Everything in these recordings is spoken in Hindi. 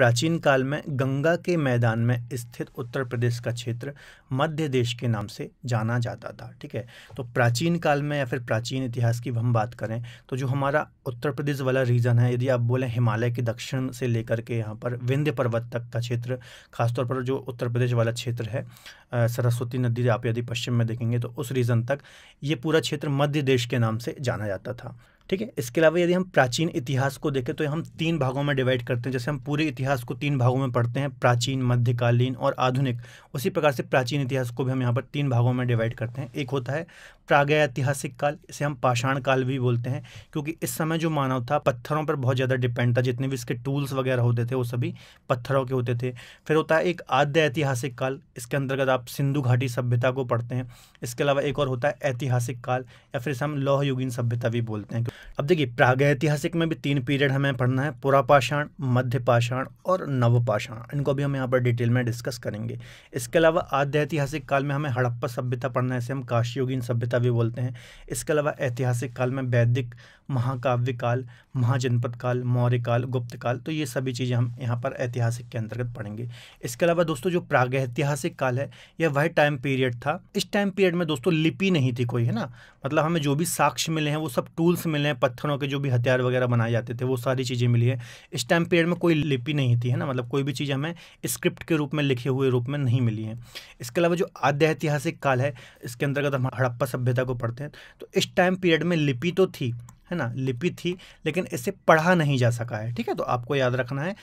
प्राचीन काल में गंगा के मैदान में स्थित उत्तर प्रदेश का क्षेत्र मध्य देश के नाम से जाना जाता था ठीक है तो प्राचीन काल में या फिर प्राचीन इतिहास की हम बात करें तो जो हमारा उत्तर प्रदेश वाला रीजन है यदि आप बोलें हिमालय के दक्षिण से लेकर के यहाँ पर विंध्य पर्वत तक का क्षेत्र खासतौर पर जो उत्तर प्रदेश वाला क्षेत्र है सरस्वती नदी आप यदि पश्चिम में देखेंगे तो उस रीजन तक ये पूरा क्षेत्र मध्य देश के नाम से जाना जाता था ठीक है इसके अलावा यदि हम प्राचीन इतिहास को देखें तो हम तीन भागों में डिवाइड करते हैं जैसे हम पूरे इतिहास को तीन भागों में पढ़ते हैं प्राचीन मध्यकालीन और आधुनिक उसी प्रकार से प्राचीन इतिहास को भी हम यहाँ पर तीन भागों में डिवाइड करते हैं एक होता है प्रागैतिहासिक काल इसे हम पाषाण काल भी बोलते हैं क्योंकि इस समय जो मानव था पत्थरों पर बहुत ज़्यादा डिपेंड था जितने भी इसके टूल्स वगैरह होते थे वो सभी पत्थरों के होते थे फिर होता है एक आद्य ऐतिहासिक काल इसके अंतर्गत आप सिंधु घाटी सभ्यता को पढ़ते हैं इसके अलावा एक और होता है ऐतिहासिक काल या फिर इसे हम लौह सभ्यता भी बोलते हैं अब देखिए ऐतिहासिक में भी तीन पीरियड हमें पढ़ना है पुरापाषाण मध्य पाषाण और नवपाषाण इनको भी हम यहाँ पर डिटेल में डिस्कस करेंगे इसके अलावा आद्य ऐतिहासिक काल में हमें हड़प्पा सभ्यता पढ़ना है इसे हम काशी सभ्यता भी बोलते हैं इसके अलावा ऐतिहासिक काल में वैदिक महाकाव्य काल महाजनपद काल मौर्य काल गुप्त काल तो ये सभी चीज़ें हम यहाँ पर ऐतिहासिक के अंतर्गत पढ़ेंगे इसके अलावा दोस्तों जो प्रागैतिहासिक काल है यह वह टाइम पीरियड था इस टाइम पीरियड में दोस्तों लिपि नहीं थी कोई है ना मतलब हमें जो भी साक्ष्य मिले हैं वो सब टूल्स मिले हैं पत्थरों के जो भी हथियार वगैरह बनाए जाते थे वो सारी चीज़ें मिली है इस टाइम पीरियड में कोई लिपि नहीं थी है ना मतलब कोई भी चीज़ हमें स्क्रिप्ट के रूप में लिखे हुए रूप में नहीं मिली है इसके अलावा जो आद्य ऐतिहासिक काल है इसके अंतर्गत हम हड़प्पा सभ्यता को पढ़ते हैं तो इस टाइम पीरियड में लिपि तो थी है ना लिपि थी लेकिन इसे पढ़ा नहीं जा सका है ठीक है तो आपको याद रखना है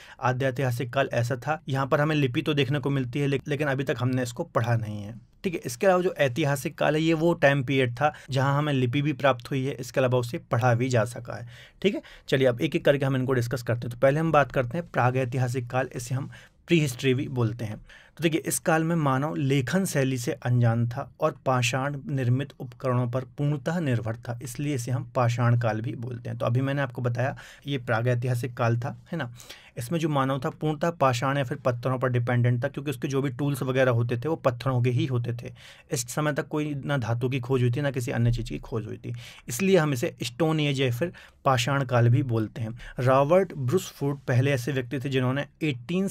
ऐतिहासिक काल ऐसा था यहाँ पर हमें लिपि तो देखने को मिलती है लेकिन अभी तक हमने इसको पढ़ा नहीं है ठीक है इसके अलावा जो ऐतिहासिक काल है ये वो टाइम पीरियड था जहाँ हमें लिपि भी प्राप्त हुई है इसके अलावा उसे पढ़ा भी जा सका है ठीक है चलिए अब एक एक करके हम इनको डिस्कस करते हैं तो पहले हम बात करते हैं प्राग ऐतिहासिक काल इसे हम प्री हिस्ट्री भी बोलते हैं तो देखिए इस काल में मानव लेखन शैली से अनजान था और पाषाण निर्मित उपकरणों पर पूर्णतः निर्भर था इसलिए इसे हम पाषाण काल भी बोलते हैं तो अभी मैंने आपको बताया ये प्रागैतिहासिक काल था है ना इसमें जो मानव था पूर्णतः पाषाण या फिर पत्थरों पर डिपेंडेंट था क्योंकि उसके जो भी टूल्स वगैरह होते थे वो पत्थरों के ही होते थे इस समय तक कोई ना धातु की खोज हुई थी ना किसी अन्य चीज़ की खोज हुई थी इसलिए हम इसे स्टोन एज या फिर पाषाण काल भी बोलते हैं रॉबर्ट ब्रुसफूड पहले ऐसे व्यक्ति थे जिन्होंने एटीन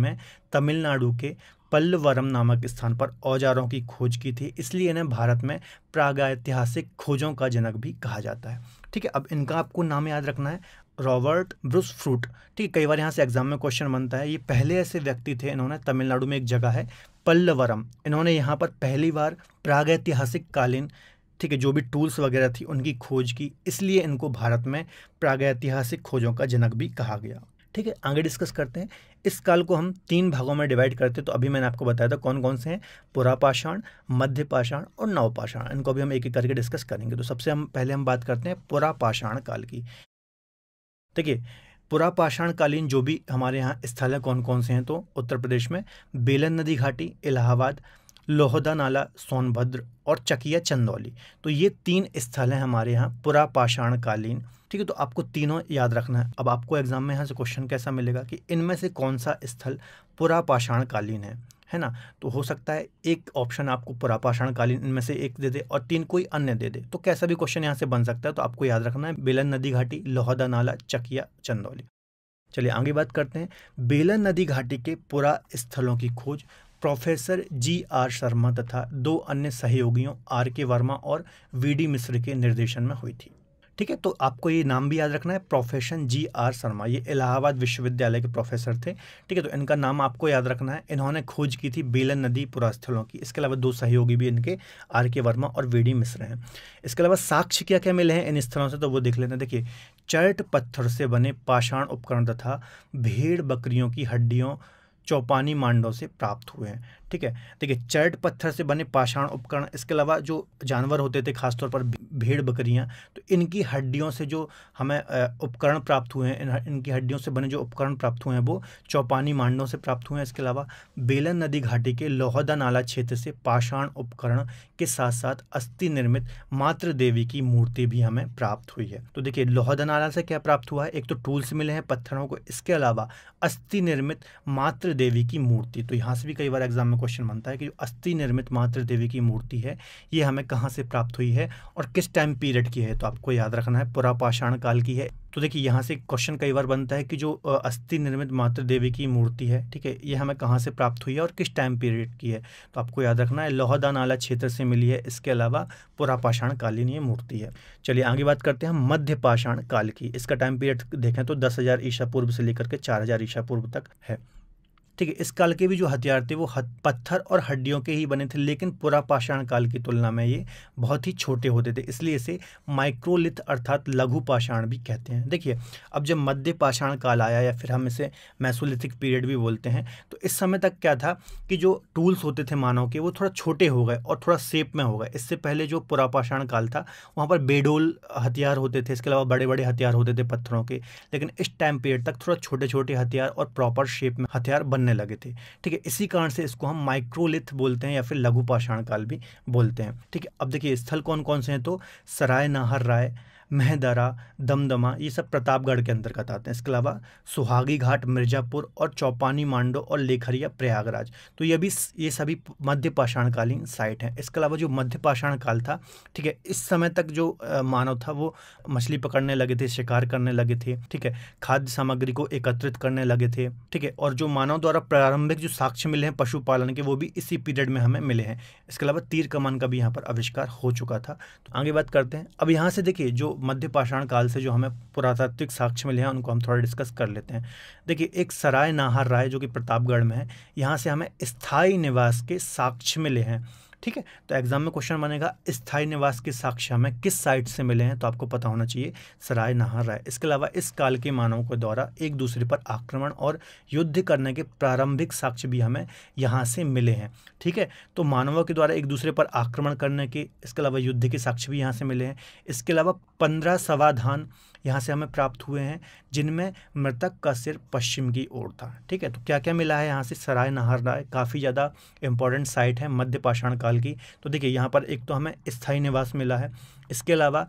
में तमिलनाडु के पल्लवरम नामक स्थान पर औजारों की खोज की थी इसलिए इन्हें भारत में प्रागैतिहासिक खोजों का जनक भी कहा जाता है ठीक है अब इनका आपको नाम याद रखना है रॉबर्ट ब्रूस फ्रूट ठीक है कई बार यहाँ से एग्जाम में क्वेश्चन बनता है ये पहले ऐसे व्यक्ति थे इन्होंने तमिलनाडु में एक जगह है पल्लवरम इन्होंने यहाँ पर पहली बार प्रागैतिहासिक कालीन ठीक है जो भी टूल्स वगैरह थी उनकी खोज की इसलिए इनको भारत में प्रागैतिहासिक खोजों का जनक भी कहा गया ठीक है आगे डिस्कस करते हैं इस काल को हम तीन भागों में डिवाइड करते हैं तो अभी मैंने आपको बताया था कौन कौन से हैं पुरापाषाण मध्य पाषाण और नवपाषाण इनको भी हम एक एक करके डिस्कस करेंगे तो सबसे हम पहले हम बात करते हैं पुरापाषाण काल की देखिए पुरापाषाण कालीन जो भी हमारे यहाँ स्थल है कौन कौन से हैं तो उत्तर प्रदेश में बेलन नदी घाटी इलाहाबाद लोहदा नाला सोनभद्र और चकिया चंदौली तो ये तीन स्थल हैं हमारे यहाँ पुरापाषाण कालीन ठीक है तो आपको तीनों याद रखना है अब आपको एग्जाम में यहाँ से क्वेश्चन कैसा मिलेगा कि इनमें से कौन सा स्थल पुरापाषाण कालीन है है ना तो हो सकता है एक ऑप्शन आपको पुरापाषाणकालीन इनमें से एक दे दे और तीन कोई अन्य दे दे तो कैसा भी क्वेश्चन यहाँ से बन सकता है तो आपको याद रखना है बेलन नदी घाटी लोहदा नाला चकिया चंदौली चलिए आगे बात करते हैं बेलन नदी घाटी के पुरा स्थलों की खोज प्रोफेसर जी आर शर्मा तथा दो अन्य सहयोगियों आर के वर्मा और वी डी मिश्र के निर्देशन में हुई थी ठीक है तो आपको ये नाम भी याद रखना है प्रोफेशन जी आर शर्मा ये इलाहाबाद विश्वविद्यालय के प्रोफेसर थे ठीक है तो इनका नाम आपको याद रखना है इन्होंने खोज की थी बेलन नदी पुरास्थलों की इसके अलावा दो सहयोगी भी इनके आर के वर्मा और वी डी मिश्र हैं इसके अलावा साक्ष्य क्या क्या मिले हैं इन स्थलों से तो वो देख लेते हैं देखिए चर्ट पत्थर से बने पाषाण उपकरण तथा भेड़ बकरियों की हड्डियों चौपानी मांडों से प्राप्त हुए हैं ठीक है देखिए चैट पत्थर से बने पाषाण उपकरण इसके अलावा जो जानवर होते थे खासतौर पर भेड़ बकरियां तो इनकी हड्डियों से जो हमें उपकरण प्राप्त हुए हैं इनकी हड्डियों से बने जो उपकरण प्राप्त हुए हैं वो चौपानी मांडों से प्राप्त हुए हैं इसके अलावा बेलन नदी घाटी के लोहदा नाला क्षेत्र से पाषाण उपकरण के साथ साथ अस्थि निर्मित मातृ देवी की मूर्ति भी हमें प्राप्त हुई है तो देखिए लोहदा नाला से क्या प्राप्त हुआ है एक तो टूल्स मिले हैं पत्थरों को इसके अलावा अस्थि निर्मित मातृ देवी की मूर्ति तो यहाँ से भी कई बार एग्जाम में क्वेश्चन बनता है कि जो अस्थि निर्मित मातृ देवी की मूर्ति है ये हमें कहाँ से प्राप्त हुई है और किस टाइम पीरियड की है तो आपको याद रखना है पुरापाषाण काल की है तो देखिए यहाँ से क्वेश्चन कई बार बनता है कि जो अस्थि निर्मित मातृ देवी की मूर्ति है ठीक है ये हमें कहाँ से प्राप्त हुई है और किस टाइम पीरियड की है तो आपको याद रखना है लोहदा नाला क्षेत्र से मिली है इसके अलावा पुरापाषाण कालीन ये मूर्ति है चलिए आगे बात करते हैं मध्य पाषाण काल की इसका टाइम पीरियड देखें तो दस ईसा पूर्व से लेकर के चार ईसा पूर्व तक है ठीक है इस काल के भी जो हथियार थे वो पत्थर और हड्डियों के ही बने थे लेकिन पूरा पाषाण काल की तुलना में ये बहुत ही छोटे होते थे इसलिए इसे माइक्रोलिथ अर्थात लघु पाषाण भी कहते हैं देखिए अब जब मध्य पाषाण काल आया या फिर हम इसे मैसोलिथिक पीरियड भी बोलते हैं तो इस समय तक क्या था कि जो टूल्स होते थे मानव के वो थोड़ा छोटे हो गए और थोड़ा सेप में हो गए इससे पहले जो पुरापाषाण काल था वहाँ पर बेडोल हथियार होते थे इसके अलावा बड़े बड़े हथियार होते थे पत्थरों के लेकिन इस टाइम पीरियड तक थोड़ा छोटे छोटे हथियार और प्रॉपर शेप में हथियार बनने बनने लगे थे ठीक है इसी कारण से इसको हम माइक्रोलिथ बोलते हैं या फिर लघु पाषाण काल भी बोलते हैं ठीक है अब देखिए स्थल कौन कौन से हैं तो सराय नाहर राय महदरा दमदमा ये सब प्रतापगढ़ के अंतर्गत आते हैं इसके अलावा सुहागी घाट मिर्ज़ापुर और चौपानी मांडो और लेखरिया प्रयागराज तो ये भी ये सभी मध्य पाषाणकालीन साइट हैं इसके अलावा जो मध्य पाषाण काल था ठीक है इस समय तक जो मानव था वो मछली पकड़ने लगे थे शिकार करने लगे थे ठीक है खाद्य सामग्री को एकत्रित करने लगे थे ठीक है और जो मानव द्वारा प्रारंभिक जो साक्ष्य मिले हैं पशुपालन के वो भी इसी पीरियड में हमें मिले हैं इसके अलावा तीर कमान का भी यहाँ पर आविष्कार हो चुका था तो आगे बात करते हैं अब यहाँ से देखिए जो मध्य पाषाण काल से जो हमें पुरातात्विक साक्ष्य मिले हैं उनको हम थोड़ा डिस्कस कर लेते हैं देखिए एक सराय नाहर राय जो कि प्रतापगढ़ में है यहाँ से हमें स्थायी निवास के साक्ष्य मिले हैं ठीक है तो एग्जाम में क्वेश्चन बनेगा स्थायी निवास की साक्ष्य हमें किस साइट से मिले हैं तो आपको पता होना चाहिए सराय नाहर राय इसके अलावा इस काल के मानवों के द्वारा एक दूसरे पर आक्रमण और युद्ध करने के प्रारंभिक साक्ष्य भी हमें यहाँ से मिले हैं ठीक है तो मानवों के द्वारा एक दूसरे पर आक्रमण करने के इसके अलावा युद्ध के साक्ष्य भी यहाँ से मिले हैं इसके अलावा पंद्रह सवाधान यहाँ से हमें प्राप्त हुए हैं जिनमें मृतक का सिर पश्चिम की ओर था ठीक है तो क्या क्या मिला है यहाँ से सराय नहर राय काफ़ी ज़्यादा इंपॉर्टेंट साइट है मध्य पाषाण काल की तो देखिए यहाँ पर एक तो हमें स्थायी निवास मिला है इसके अलावा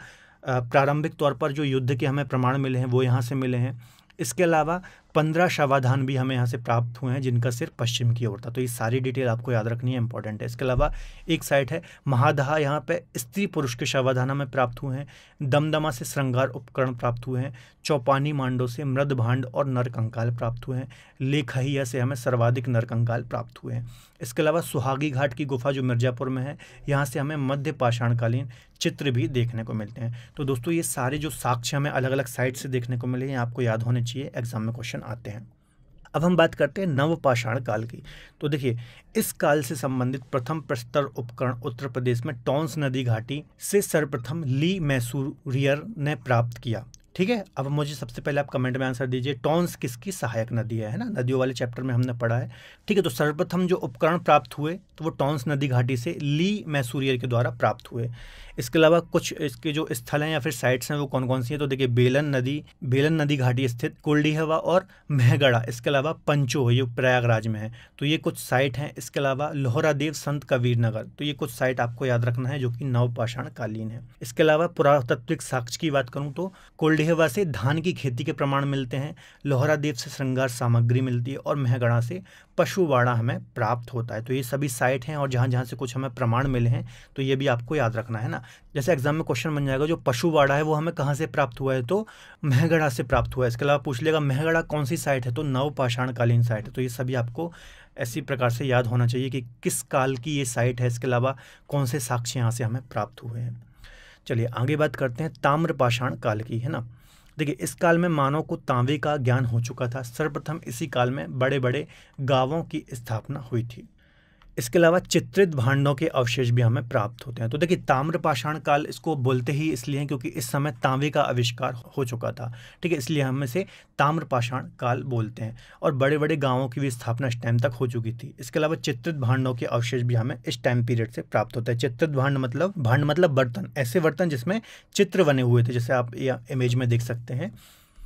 प्रारंभिक तौर पर जो युद्ध के हमें प्रमाण मिले हैं वो यहाँ से मिले हैं इसके अलावा पंद्रह शवाधान भी हमें यहाँ से प्राप्त हुए हैं जिनका सिर पश्चिम की ओर था तो ये सारी डिटेल आपको याद रखनी है इंपॉर्टेंट है इसके अलावा एक साइट है महादहा यहाँ पे स्त्री पुरुष के शवाधान हमें प्राप्त हुए हैं दमदमा से श्रृंगार उपकरण प्राप्त हुए हैं चौपानी मांडो से मृद भांड और नरकंकाल प्राप्त हुए हैं लेखहिया से हमें सर्वाधिक नरकंकाल प्राप्त हुए हैं इसके अलावा सुहागी घाट की गुफा जो मिर्जापुर में है यहाँ से हमें मध्य पाषाणकालीन चित्र भी देखने को मिलते हैं तो दोस्तों ये सारे जो साक्ष्य हमें अलग अलग साइट से देखने को मिले हैं आपको याद होने चाहिए एग्जाम में क्वेश्चन क्वेश्चन आते हैं अब हम बात करते हैं नवपाषाण काल की तो देखिए इस काल से संबंधित प्रथम प्रस्तर उपकरण उत्तर प्रदेश में टॉन्स नदी घाटी से सर्वप्रथम ली मैसूरियर ने प्राप्त किया ठीक है अब मुझे सबसे पहले आप कमेंट में आंसर दीजिए टॉन्स किसकी सहायक नदी है ना नदियों वाले चैप्टर में हमने पढ़ा है ठीक है तो सर्वप्रथम जो उपकरण प्राप्त हुए तो वो टॉन्स नदी घाटी से ली मैसूरियर के द्वारा प्राप्त हुए इसके अलावा कुछ इसके जो स्थल हैं या फिर साइट्स हैं वो कौन कौन सी हैं तो देखिए बेलन नदी बेलन नदी घाटी स्थित कोल्डी हवा और मेहगढ़ा इसके अलावा पंचो ये प्रयागराज में है तो ये कुछ साइट हैं इसके अलावा लोहरा देव संत कबीर नगर तो ये कुछ साइट आपको याद रखना है जो कि नवपाषाण कालीन है इसके अलावा पुरातत्विक साक्ष्य की बात करूँ तो कोल्डी गढ़ेवा से धान की खेती के प्रमाण मिलते हैं लोहरादेव से श्रृंगार सामग्री मिलती है और मेहगढ़ा से पशुवाड़ा हमें प्राप्त होता है तो ये सभी साइट हैं और जहाँ जहाँ से कुछ हमें प्रमाण मिले हैं तो ये भी आपको याद रखना है ना जैसे एग्जाम में क्वेश्चन बन जाएगा जो पशुवाड़ा है वो हमें कहाँ से प्राप्त हुआ है तो महगढ़ा से प्राप्त हुआ है इसके अलावा पूछ लेगा महगढ़ा कौन सी साइट है तो नवपाषाणकालीन साइट है तो ये सभी आपको ऐसी प्रकार से याद होना चाहिए कि किस काल की ये साइट है इसके अलावा कौन से साक्ष्य यहाँ से हमें प्राप्त हुए हैं चलिए आगे बात करते हैं ताम्रपाषाण काल की है ना देखिए इस काल में मानव को तांबे का ज्ञान हो चुका था सर्वप्रथम इसी काल में बड़े बड़े गांवों की स्थापना हुई थी इसके अलावा चित्रित भांडों के अवशेष भी हमें प्राप्त होते हैं तो देखिए ताम्रपाषाण काल इसको बोलते ही इसलिए क्योंकि इस समय तांबे का आविष्कार हो चुका था ठीक है इसलिए हम इसे ताम्रपाषाण काल बोलते हैं और बड़े बड़े गांवों की भी स्थापना इस टाइम तक हो चुकी थी इसके अलावा चित्रित भांडों के अवशेष भी हमें इस टाइम पीरियड से प्राप्त होते हैं चित्रित भांड मतलब भांड मतलब बर्तन ऐसे बर्तन जिसमें चित्र बने हुए थे जैसे आप इमेज में देख सकते हैं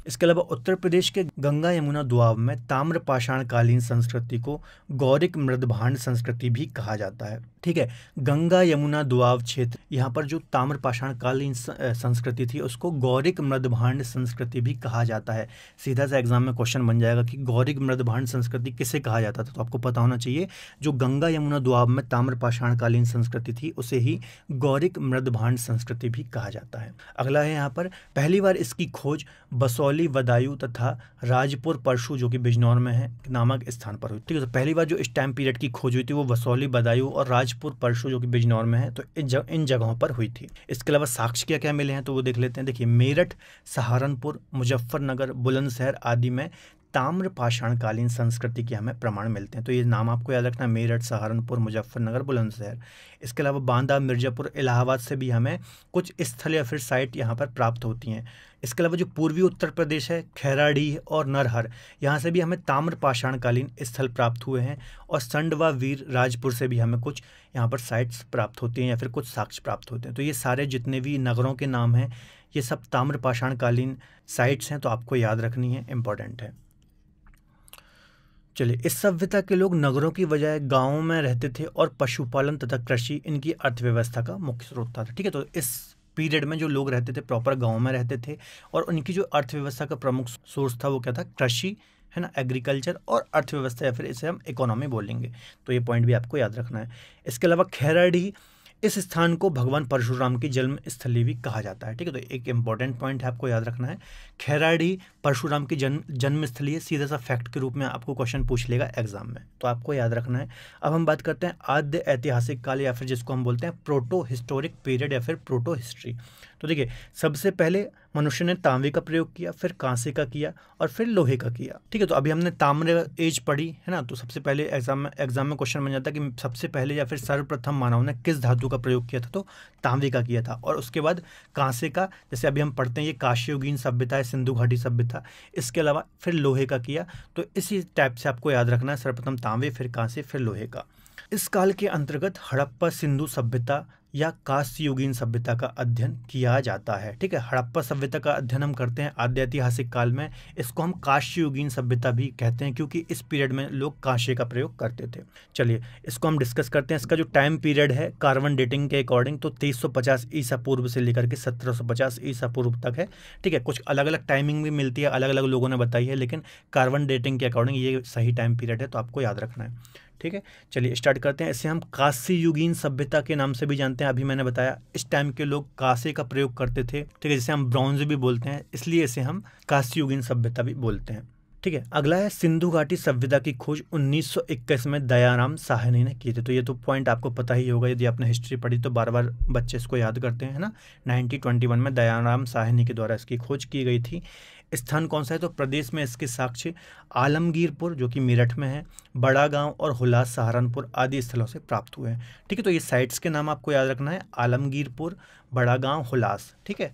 इसके अलावा उत्तर प्रदेश के गंगा यमुना दुआब में ताम्र पाषाण कालीन संस्कृति को गौरिक मृदभांड संस्कृति भी कहा जाता है ठीक है गंगा यमुना दुआव क्षेत्र यहाँ पर जो ताम्र पाषाण कालीन संस्कृति थी उसको गौरिक मृदभांड संस्कृति भी कहा जाता है सीधा सा एग्जाम में क्वेश्चन बन जाएगा कि गौरिक मृदभांड संस्कृति किसे कहा जाता था तो आपको पता होना चाहिए जो गंगा यमुना दुआब में ताम्र पाषाण कालीन संस्कृति थी उसे ही गौरिक मृदभांड संस्कृति भी कहा जाता है अगला है यहाँ पर पहली बार इसकी खोज बसौली वदायु तथा राजपुर परशु जो कि बिजनौर में है नामक स्थान पर हुई ठीक है तो पहली बार जो इस टाइम पीरियड की खोज हुई थी वो बसौली बदायु और राज ताजपुर परशु जो कि बिजनौर में है तो इन जगहों पर हुई थी इसके अलावा साक्ष्य क्या क्या मिले हैं तो वो देख लेते हैं देखिए मेरठ सहारनपुर मुजफ्फरनगर बुलंदशहर आदि में ताम्र पाषाणकालीन संस्कृति के हमें प्रमाण मिलते हैं तो ये नाम आपको याद रखना मेरठ सहारनपुर मुजफ्फरनगर बुलंदशहर इसके अलावा बांदा मिर्जापुर इलाहाबाद से भी हमें कुछ स्थल या फिर साइट यहाँ पर प्राप्त होती हैं इसके अलावा जो पूर्वी उत्तर प्रदेश है खैराडी और नरहर यहाँ से भी हमें ताम्र पाषाणकालीन स्थल प्राप्त हुए हैं और संडवा वीर राजपुर से भी हमें कुछ यहाँ पर साइट्स प्राप्त होती हैं या फिर कुछ साक्ष्य प्राप्त होते हैं तो ये सारे जितने भी नगरों के नाम हैं ये सब ताम्र पाषाणकालीन साइट्स हैं तो आपको याद रखनी है इंपॉर्टेंट है चलिए इस सभ्यता के लोग नगरों की बजाय गांवों में रहते थे और पशुपालन तथा कृषि इनकी अर्थव्यवस्था का मुख्य स्रोत था ठीक है तो इस पीरियड में जो लोग रहते थे प्रॉपर गांव में रहते थे और उनकी जो अर्थव्यवस्था का प्रमुख सोर्स था वो क्या था कृषि है ना एग्रीकल्चर और अर्थव्यवस्था या फिर इसे हम इकोनॉमी बोलेंगे तो ये पॉइंट भी आपको याद रखना है इसके अलावा खैराडी इस स्थान को भगवान परशुराम की जन्म स्थली भी कहा जाता है ठीक है तो एक इम्पॉर्टेंट पॉइंट है आपको याद रखना है खैराड़ी परशुराम की जन्म जन्म स्थली है सीधा सा फैक्ट के रूप में आपको क्वेश्चन पूछ लेगा एग्जाम में तो आपको याद रखना है अब हम बात करते हैं आद्य ऐतिहासिक काल या फिर जिसको हम बोलते हैं प्रोटो हिस्टोरिक पीरियड या फिर प्रोटो हिस्ट्री तो देखिए सबसे पहले मनुष्य ने तांबे का प्रयोग किया फिर कांसे का किया और फिर लोहे का किया ठीक है तो अभी हमने ताम्र एज पढ़ी है ना तो सबसे पहले एग्जाम में एग्जाम में क्वेश्चन बन जाता है कि सबसे पहले या फिर सर्वप्रथम मानव ने किस धातु का प्रयोग किया था तो तांबे का किया था और उसके बाद कांसे का जैसे अभी हम पढ़ते हैं ये काशीयोगीन सभ्यता है सिंधु घाटी सभ्यता इसके अलावा फिर लोहे का किया तो इसी टाइप से आपको याद रखना है सर्वप्रथम तांबे फिर कांसे फिर लोहे का इस काल के अंतर्गत हड़प्पा सिंधु सभ्यता या कांस्य सभ्यता का अध्ययन किया जाता है ठीक है हड़प्पा सभ्यता का अध्ययन हम करते हैं आद्य ऐतिहासिक काल में इसको हम काश्ययुगीन सभ्यता भी कहते हैं क्योंकि इस पीरियड में लोग कांस्य का प्रयोग करते थे चलिए इसको हम डिस्कस करते हैं इसका जो टाइम पीरियड है कार्बन डेटिंग के अकॉर्डिंग तो तेईस सौ पचास ईसा पूर्व से लेकर के सत्रह सौ पचास ईसा पूर्व तक है ठीक है कुछ अलग अलग टाइमिंग भी मिलती है अलग अलग लोगों ने बताई है लेकिन कार्बन डेटिंग के अकॉर्डिंग ये सही टाइम पीरियड है तो आपको याद रखना है ठीक है चलिए स्टार्ट करते हैं इसे हम काशी युगीन सभ्यता के नाम से भी जानते हैं अभी मैंने बताया इस टाइम के लोग कासे का प्रयोग करते थे ठीक है जिसे हम ब्रॉन्ज भी बोलते हैं इसलिए इसे हम काशी युगीन सभ्यता भी बोलते हैं ठीक है अगला है सिंधु घाटी सभ्यता की खोज 1921 में दयाराम साहनी ने की थी तो ये तो पॉइंट आपको पता ही होगा यदि आपने हिस्ट्री पढ़ी तो बार बार बच्चे इसको याद करते हैं ना 1921 में दयाराम साहनी के द्वारा इसकी खोज की गई थी स्थान कौन सा है तो प्रदेश में इसके साक्ष्य आलमगीरपुर जो कि मेरठ में है बड़ा गांव और हुलास सहारनपुर आदि स्थलों से प्राप्त हुए हैं ठीक है तो ये साइट्स के नाम आपको याद रखना है आलमगीरपुर बड़ा गांव हुलास ठीक है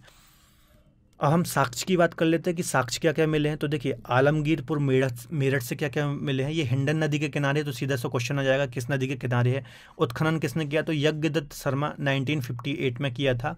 अब हम साक्ष्य की बात कर लेते हैं कि साक्ष्य क्या क्या मिले हैं तो देखिए आलमगीरपुर मेरठ मेरठ से क्या क्या मिले हैं ये हिंडन नदी के किनारे तो सीधा सा क्वेश्चन आ जाएगा किस नदी के किनारे है उत्खनन किसने किया तो यज्ञदत्त शर्मा 1958 में किया था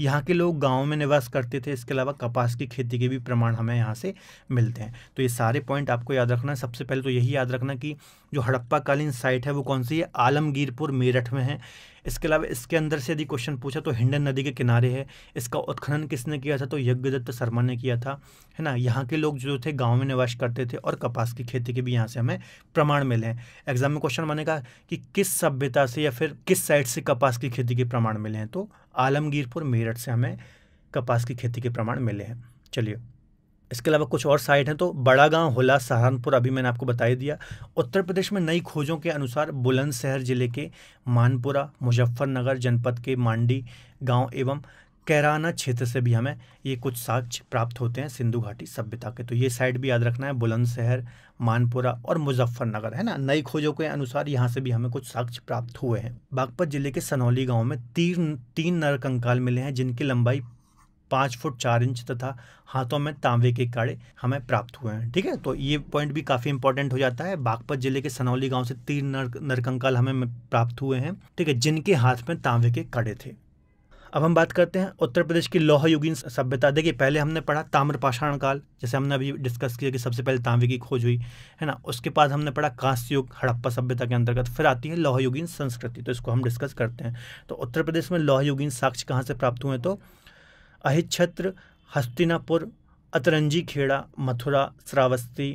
यहाँ के लोग गाँव में निवास करते थे इसके अलावा कपास की खेती के भी प्रमाण हमें यहाँ से मिलते हैं तो ये सारे पॉइंट आपको याद रखना है सबसे पहले तो यही याद रखना कि जो हड़प्पाकालीन साइट है वो कौन सी है आलमगीरपुर मेरठ में है इसके अलावा इसके अंदर से यदि क्वेश्चन पूछा तो हिंडन नदी के किनारे है इसका उत्खनन किसने किया था तो यज्ञदत्त शर्मा ने किया था है ना यहाँ के लोग जो थे गाँव में निवास करते थे और कपास की खेती के भी यहाँ से हमें प्रमाण मिले हैं एग्जाम में क्वेश्चन बनेगा कि किस सभ्यता से या फिर किस साइड से कपास की खेती के प्रमाण मिले हैं तो आलमगीरपुर मेरठ से हमें कपास की खेती के प्रमाण मिले हैं चलिए इसके अलावा कुछ और साइट हैं तो बड़ा गांव होला सहारनपुर अभी मैंने आपको बताई दिया उत्तर प्रदेश में नई खोजों के अनुसार बुलंदशहर जिले के मानपुरा मुजफ्फरनगर जनपद के मांडी गांव एवं कैराना क्षेत्र से भी हमें ये कुछ साक्ष्य प्राप्त होते हैं सिंधु घाटी सभ्यता के तो ये साइड भी याद रखना है बुलंदशहर मानपुरा और मुजफ्फरनगर है ना नई खोजों के अनुसार यहाँ से भी हमें कुछ साक्ष्य प्राप्त हुए हैं बागपत जिले के सनौली गांव में तीन तीन नरकंकाल मिले हैं जिनकी लंबाई पाँच फुट चार इंच तथा हाथों में तांबे के काड़े हमें प्राप्त हुए हैं ठीक है तो ये पॉइंट भी काफ़ी इंपॉर्टेंट हो जाता है बागपत जिले के सनौली गांव से तीन नर नरकंकाल हमें प्राप्त हुए हैं ठीक है जिनके हाथ में तांबे के काड़े थे अब हम बात करते हैं उत्तर प्रदेश की लौह युगीन सभ्यता देखिए पहले हमने पढ़ा ताम्रपाषाण काल जैसे हमने अभी डिस्कस किया कि सबसे पहले तांबे की खोज हुई है ना उसके बाद हमने पढ़ा कांस्य युग हड़प्पा सभ्यता के अंतर्गत फिर आती है लौह युगीन संस्कृति तो इसको हम डिस्कस करते हैं तो उत्तर प्रदेश में लौह युगीन साक्ष्य कहाँ से प्राप्त हुए तो अहिच्छत्र हस्तिनापुर अतरंजी खेड़ा मथुरा श्रावस्ती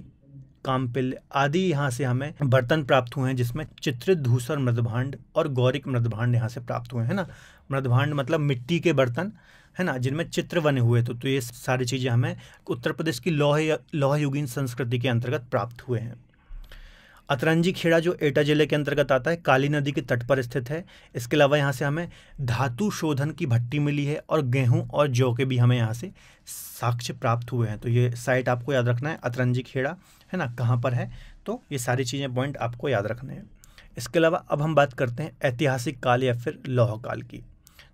कामपिल आदि यहाँ से हमें बर्तन प्राप्त हुए हैं जिसमें चित्रित धूसर मृदभांड और गौरिक मृदभांड यहाँ से प्राप्त हुए हैं ना मृदभांड मतलब मिट्टी के बर्तन है ना जिनमें चित्र बने हुए तो, तो ये सारी चीज़ें हमें उत्तर प्रदेश की लौह लौह युगीन संस्कृति के अंतर्गत प्राप्त हुए हैं अतरंजी खेड़ा जो एटा जिले के अंतर्गत आता है काली नदी के तट पर स्थित है इसके अलावा यहाँ से हमें धातु शोधन की भट्टी मिली है और गेहूँ और जौ के भी हमें यहाँ से साक्ष्य प्राप्त हुए हैं तो ये साइट आपको याद रखना है अतरंजी खेड़ा है ना कहाँ पर है तो ये सारी चीज़ें पॉइंट आपको याद रखने हैं इसके अलावा अब हम बात करते हैं ऐतिहासिक काल या फिर लौह काल की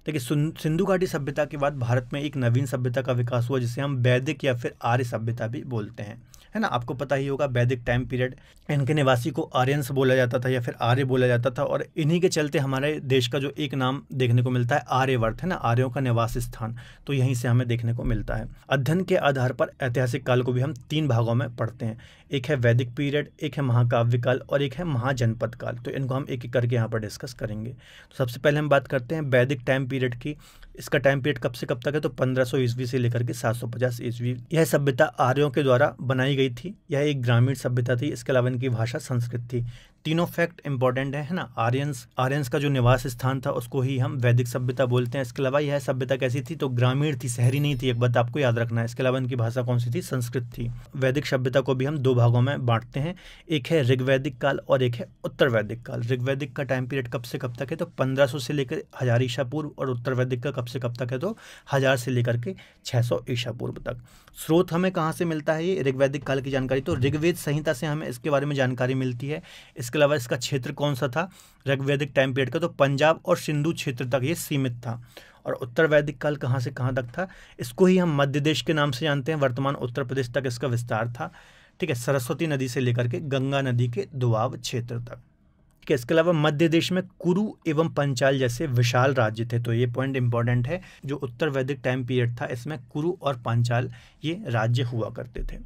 देखिए सिंधु घाटी सभ्यता के बाद भारत में एक नवीन सभ्यता का विकास हुआ जिसे हम वैदिक या फिर आर्य सभ्यता भी बोलते हैं है ना आपको पता ही होगा वैदिक टाइम पीरियड इनके निवासी को आर्यंस बोला जाता था या फिर आर्य बोला जाता था और इन्हीं के चलते हमारे देश का जो एक नाम देखने को मिलता है आर्यवर्त है ना आर्यों का निवास स्थान तो यहीं से हमें देखने को मिलता है अध्ययन के आधार पर ऐतिहासिक काल को भी हम तीन भागों में पढ़ते हैं एक है वैदिक पीरियड एक है महाकाव्य काल और एक है महाजनपद काल तो इनको हम एक एक करके यहाँ पर डिस्कस करेंगे तो सबसे पहले हम बात करते हैं वैदिक टाइम पीरियड की इसका टाइम पीरियड कब से कब तक है तो 1500 सौ ईस्वी से लेकर के 750 सौ पचास ईस्वी यह सभ्यता आर्यों के द्वारा बनाई गई थी यह एक ग्रामीण सभ्यता थी इसके अलावा इनकी भाषा संस्कृत थी तीनों फैक्ट इंपॉर्टेंट है ना आर्यंस आर्यंस का जो निवास स्थान था उसको ही हम वैदिक सभ्यता बोलते हैं इसके अलावा यह सभ्यता कैसी थी तो ग्रामीण थी शहरी नहीं थी एक बात आपको याद रखना है इसके अलावा इनकी भाषा कौन सी थी संस्कृत थी वैदिक सभ्यता को भी हम दो भागों में बांटते हैं एक है ऋग्वैदिक काल और एक है उत्तर वैदिक काल ऋग्वैदिक का टाइम पीरियड कब से कब तक है तो पंद्रह से लेकर हजार ईशा पूर्व और उत्तर वैदिक का कब से कब तक है तो हजार से लेकर के सौ ईशा पूर्व तक स्रोत हमें कहाँ से मिलता है ये ऋग्वैदिक काल की जानकारी तो ऋग्वेद संहिता से हमें इसके बारे में जानकारी मिलती है इसके अलावा इसका क्षेत्र कौन सा था ऋग्वैदिक टाइम पीरियड का तो पंजाब और सिंधु क्षेत्र तक ये सीमित था और उत्तर वैदिक काल कहाँ से कहाँ तक था इसको ही हम मध्य देश के नाम से जानते हैं वर्तमान उत्तर प्रदेश तक इसका विस्तार था ठीक है सरस्वती नदी से लेकर के गंगा नदी के दुआब क्षेत्र तक ठीक है इसके अलावा मध्य देश में कुरु एवं पंचाल जैसे विशाल राज्य थे तो ये पॉइंट इंपॉर्टेंट है जो उत्तर वैदिक टाइम पीरियड था इसमें कुरु और पांचाल ये राज्य हुआ करते थे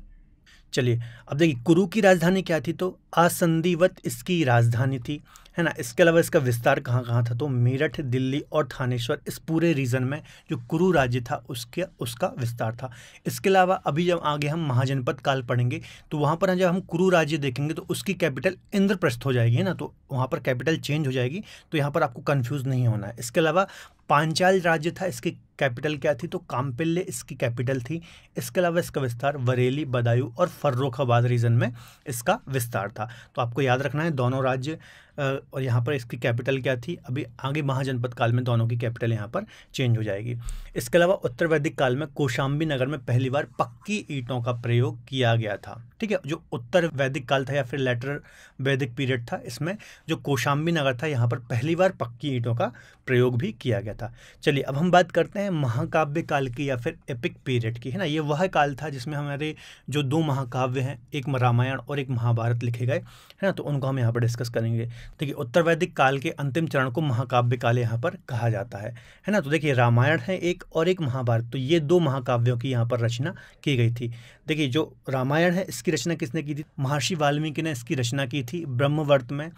चलिए अब देखिए कुरु की राजधानी क्या थी तो असंधिवत इसकी राजधानी थी है ना इसके अलावा इसका विस्तार कहाँ कहाँ था तो मेरठ दिल्ली और थानेश्वर इस पूरे रीजन में जो कुरु राज्य था उसके उसका विस्तार था इसके अलावा अभी जब आगे हम महाजनपद काल पढ़ेंगे तो वहाँ पर जब हम कुरु राज्य देखेंगे तो उसकी कैपिटल इंद्रप्रस्थ हो जाएगी है ना तो वहाँ पर कैपिटल चेंज हो जाएगी तो यहाँ पर आपको कन्फ्यूज़ नहीं होना है इसके अलावा पांचाल राज्य था इसकी कैपिटल क्या थी तो कामपिल्ले इसकी कैपिटल थी इसके अलावा इसका विस्तार बरेली बदायूं और फर्रुखाबाद रीजन में इसका विस्तार था तो आपको याद रखना है दोनों राज्य और यहाँ पर इसकी कैपिटल क्या थी अभी आगे महाजनपद काल में दोनों की कैपिटल यहाँ पर चेंज हो जाएगी इसके अलावा उत्तर वैदिक काल में कोशाम्बी नगर में पहली बार पक्की ईंटों का प्रयोग किया गया था ठीक है जो उत्तर वैदिक काल था या फिर लेटर वैदिक पीरियड था इसमें जो कोशाम्बी नगर था यहाँ पर पहली बार पक्की ईंटों का प्रयोग भी किया गया था चलिए अब हम बात करते हैं महाकाव्य काल की या फिर एपिक पीरियड की है ना ये वह काल था जिसमें हमारे जो दो महाकाव्य हैं एक रामायण और एक महाभारत लिखे गए है ना तो उनको हम यहाँ पर डिस्कस करेंगे देखिए उत्तर वैदिक काल के अंतिम चरण को महाकाव्य काल यहाँ पर कहा जाता है है ना तो देखिए रामायण है एक और एक महाभारत तो ये दो महाकाव्यों की यहाँ पर रचना की गई थी देखिए जो रामायण है इसकी रचना किसने की थी महर्षि वाल्मीकि ने इसकी रचना की थी ब्रह्मवर्त में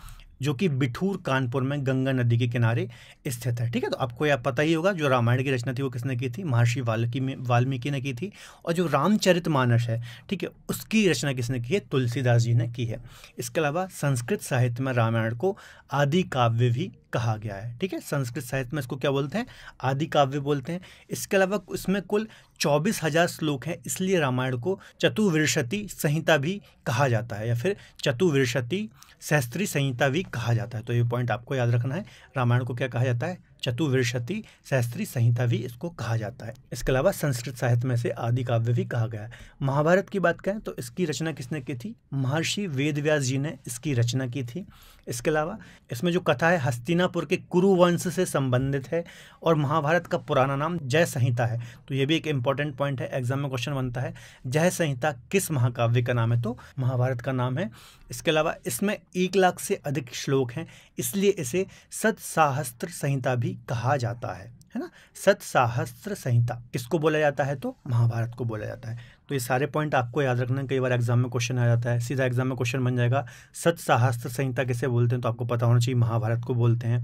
जो कि बिठूर कानपुर में गंगा नदी के किनारे स्थित है ठीक है तो आपको यह पता ही होगा जो रामायण की रचना थी वो किसने की थी महर्षि वाल्मीकि वाल्मीकि ने की थी और जो रामचरित मानस है ठीक है उसकी रचना किसने की है तुलसीदास जी ने की है इसके अलावा संस्कृत साहित्य में रामायण को आदि काव्य भी कहा गया है ठीक है संस्कृत साहित्य में इसको क्या बोलते हैं आदि काव्य बोलते हैं इसके अलावा इसमें कुल चौबीस हजार श्लोक हैं इसलिए रामायण को चतुर्विशति संहिता भी कहा जाता है या फिर चतुर्विशति शास्त्रीय संहिता भी कहा जाता है तो ये पॉइंट आपको याद रखना है रामायण को क्या कहा जाता है चतुर्विशति सहस्त्री संहिता भी इसको कहा जाता है इसके अलावा संस्कृत साहित्य में से आदि काव्य भी कहा गया है महाभारत की बात करें तो इसकी रचना किसने की थी महर्षि वेदव्यास जी ने इसकी रचना की थी इसके अलावा इसमें जो कथा है हस्तिनापुर के कुरुवंश से संबंधित है और महाभारत का पुराना नाम जय संहिता है तो ये भी एक इंपॉर्टेंट पॉइंट है एग्जाम में क्वेश्चन बनता है जय संहिता किस महाकाव्य का नाम है तो महाभारत का नाम है इसके अलावा इसमें एक लाख से अधिक श्लोक हैं इसलिए इसे सतसाहस्त्र संहिता भी भी कहा जाता है है ना सतसाहस्त्र संहिता किसको बोला जाता है तो महाभारत को बोला जाता है तो ये सारे पॉइंट आपको याद रखना कई बार एग्जाम में क्वेश्चन आ जाता है सीधा एग्जाम में क्वेश्चन बन जाएगा सहस्त्र संहिता किसे बोलते हैं तो आपको पता होना चाहिए महाभारत को बोलते हैं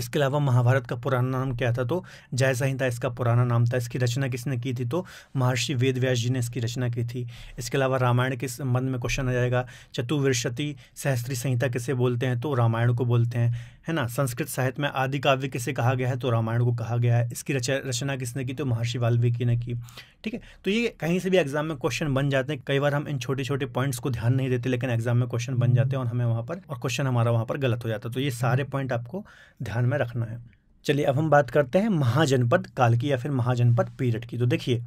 इसके अलावा महाभारत का पुराना नाम क्या था तो जय संहिता इसका पुराना नाम था इसकी रचना किसने की थी तो महर्षि वेद जी ने इसकी रचना की थी इसके अलावा रामायण के संबंध में क्वेश्चन आ जाएगा चतुर्विशति सहस्त्री संहिता किसे बोलते हैं तो रामायण को बोलते हैं है ना संस्कृत साहित्य में आदि काव्य किसे कहा गया है तो रामायण को कहा गया है इसकी रच, रचना किसने की तो महर्षि वाल्मीकि ने की ठीक है तो ये कहीं से भी एग्जाम में क्वेश्चन बन जाते हैं कई बार हम इन छोटे छोटे पॉइंट्स को ध्यान नहीं देते लेकिन एग्जाम में क्वेश्चन बन जाते हैं और हमें वहाँ पर और क्वेश्चन हमारा वहाँ पर गलत हो जाता है तो ये सारे पॉइंट आपको ध्यान में रखना है चलिए अब हम बात करते हैं महाजनपद काल की या फिर महाजनपद पीरियड की तो देखिए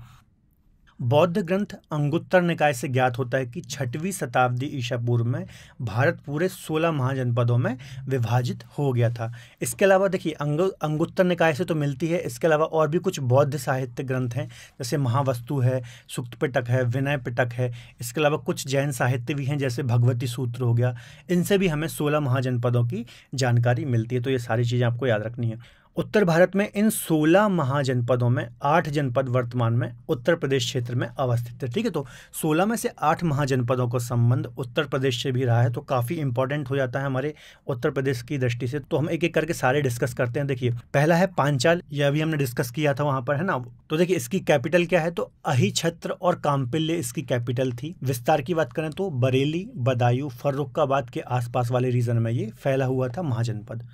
बौद्ध ग्रंथ अंगुत्तर निकाय से ज्ञात होता है कि छठवीं शताब्दी ईसा पूर्व में भारत पूरे सोलह महाजनपदों में विभाजित हो गया था इसके अलावा देखिए अंग अंगुत्तर निकाय से तो मिलती है इसके अलावा और भी कुछ बौद्ध साहित्य ग्रंथ हैं जैसे महावस्तु है सुक्त पिटक है विनय पिटक है इसके अलावा कुछ जैन साहित्य भी हैं जैसे भगवती सूत्र हो गया इनसे भी हमें सोलह महाजनपदों की जानकारी मिलती है तो ये सारी चीज़ें आपको याद रखनी है उत्तर भारत में इन 16 महाजनपदों में आठ जनपद वर्तमान में उत्तर प्रदेश क्षेत्र में अवस्थित है ठीक है तो 16 में से आठ महाजनपदों का संबंध उत्तर प्रदेश से भी रहा है तो काफ़ी इंपॉर्टेंट हो जाता है हमारे उत्तर प्रदेश की दृष्टि से तो हम एक एक करके सारे डिस्कस करते हैं देखिए पहला है पांचाल यह भी हमने डिस्कस किया था वहाँ पर है ना तो देखिए इसकी कैपिटल क्या है तो छत्र और काम्पिल्य इसकी कैपिटल थी विस्तार की बात करें तो बरेली बदायूं फर्रुखाबाद के आसपास वाले रीजन में ये फैला हुआ था महाजनपद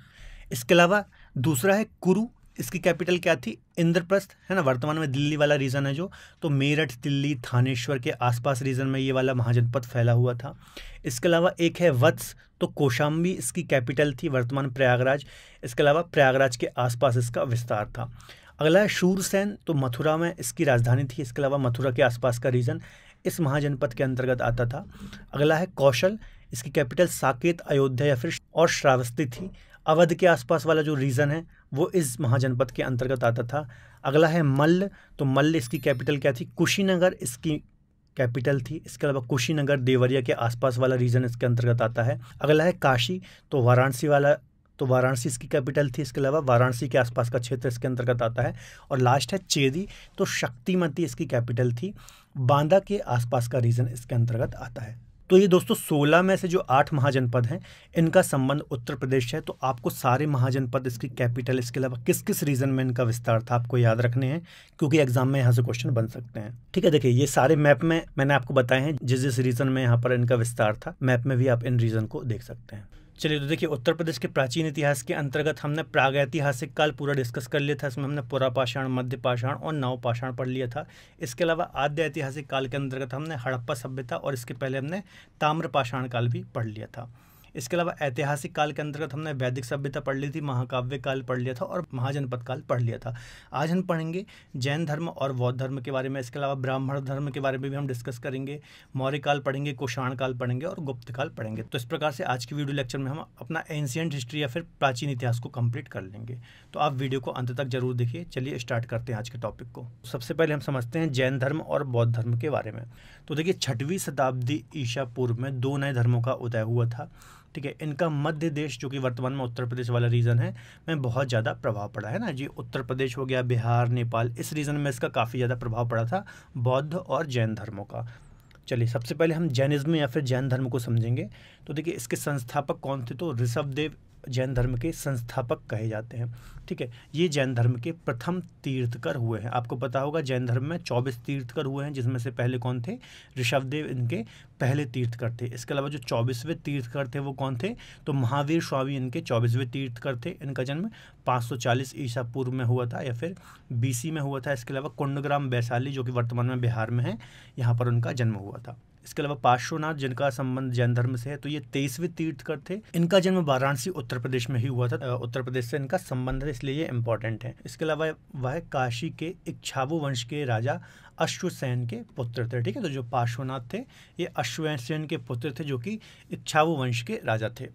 इसके अलावा दूसरा है कुरु इसकी कैपिटल क्या थी इंद्रप्रस्थ है ना वर्तमान में दिल्ली वाला रीजन है जो तो मेरठ दिल्ली थानेश्वर के आसपास रीजन में ये वाला महाजनपद फैला हुआ था इसके अलावा एक है वत्स तो कोशाम्बी इसकी कैपिटल थी वर्तमान प्रयागराज इसके अलावा प्रयागराज के आसपास इसका विस्तार था अगला है शूरसेन तो मथुरा में इसकी राजधानी थी इसके अलावा मथुरा के आसपास का रीजन इस महाजनपद के अंतर्गत आता था अगला है कौशल इसकी कैपिटल साकेत अयोध्या या फिर और श्रावस्ती थी अवध के आसपास वाला जो रीज़न है वो इस महाजनपद के अंतर्गत आता था अगला है मल्ल तो मल्ल इसकी कैपिटल क्या थी कुशीनगर इसकी कैपिटल थी इसके अलावा कुशीनगर देवरिया के आसपास वाला रीजन इसके अंतर्गत आता है अगला है काशी तो वाराणसी वाला तो वाराणसी इसकी कैपिटल थी इसके अलावा वाराणसी के आसपास का क्षेत्र इसके अंतर्गत आता है और लास्ट है चेदी तो शक्तिमती इसकी कैपिटल थी बांदा के आसपास का रीजन इसके अंतर्गत आता है तो ये दोस्तों सोलह में से जो आठ महाजनपद हैं इनका संबंध उत्तर प्रदेश है तो आपको सारे महाजनपद इसकी कैपिटल इसके अलावा किस किस रीजन में इनका विस्तार था आपको याद रखने हैं क्योंकि एग्जाम में यहाँ से क्वेश्चन बन सकते हैं ठीक है देखिए ये सारे मैप में मैंने आपको बताए हैं जिस जिस रीजन में यहाँ पर इनका विस्तार था मैप में भी आप इन रीजन को देख सकते हैं चलिए तो देखिए उत्तर प्रदेश के प्राचीन इतिहास के अंतर्गत हमने प्रागैतिहासिक काल पूरा डिस्कस कर लिया था इसमें हमने पुरा पाषाण मध्य पाषाण और नव पाषाण पढ़ लिया था इसके अलावा आद्य ऐतिहासिक काल के अंतर्गत हमने हड़प्पा सभ्यता और इसके पहले हमने ताम्र पाषाण काल भी पढ़ लिया था इसके अलावा ऐतिहासिक काल के अंतर्गत हमने वैदिक सभ्यता पढ़ ली थी महाकाव्य काल पढ़ लिया था और महाजनपद काल पढ़ लिया था आज हम पढ़ेंगे जैन धर्म और बौद्ध धर्म के बारे में इसके अलावा ब्राह्मण धर्म के बारे में भी हम डिस्कस करेंगे मौर्य काल पढ़ेंगे कुषाण काल पढ़ेंगे और गुप्त काल पढ़ेंगे तो इस प्रकार से आज की वीडियो लेक्चर में हम अपना एंशियंट हिस्ट्री या फिर प्राचीन इतिहास को कंप्लीट कर लेंगे तो आप वीडियो को अंत तक जरूर देखिए चलिए स्टार्ट करते हैं आज के टॉपिक को सबसे पहले हम समझते हैं जैन धर्म और बौद्ध धर्म के बारे में तो देखिए छठवीं शताब्दी ईशा पूर्व में दो नए धर्मों का उदय हुआ था ठीक है इनका मध्य देश जो कि वर्तमान में उत्तर प्रदेश वाला रीजन है में बहुत ज़्यादा प्रभाव पड़ा है ना जी उत्तर प्रदेश हो गया बिहार नेपाल इस रीजन में इसका काफ़ी ज़्यादा प्रभाव पड़ा था बौद्ध और जैन धर्मों का चलिए सबसे पहले हम जैनिज्म या फिर जैन धर्म को समझेंगे तो देखिए इसके संस्थापक कौन थे तो ऋषभदेव जैन धर्म के संस्थापक कहे जाते हैं ठीक है ये जैन धर्म के प्रथम तीर्थकर हुए हैं आपको पता होगा जैन धर्म में चौबीस तीर्थकर हुए हैं जिसमें से पहले कौन थे ऋषभदेव इनके पहले तीर्थकर थे इसके अलावा जो चौबीसवें तीर्थकर थे वो कौन थे तो महावीर स्वामी इनके चौबीसवें तीर्थकर थे इनका जन्म 540 ईसा पूर्व में हुआ था या फिर बीसी में हुआ था इसके अलावा कुंडग्राम वैशाली जो कि वर्तमान में बिहार में है यहाँ पर उनका जन्म हुआ था इसके अलावा पार्श्वनाथ जिनका संबंध जैन धर्म से है तो ये तेईसवें तीर्थकर थे इनका जन्म वाराणसी उत्तर प्रदेश में ही हुआ था उत्तर प्रदेश से इनका संबंध है इसलिए ये इम्पोर्टेंट है इसके अलावा वह काशी के इच्छावु वंश के राजा अश्वसेन के पुत्र थे ठीक है तो जो पार्श्वनाथ थे ये अश्वसेन के पुत्र थे जो कि इच्छावु वंश के राजा थे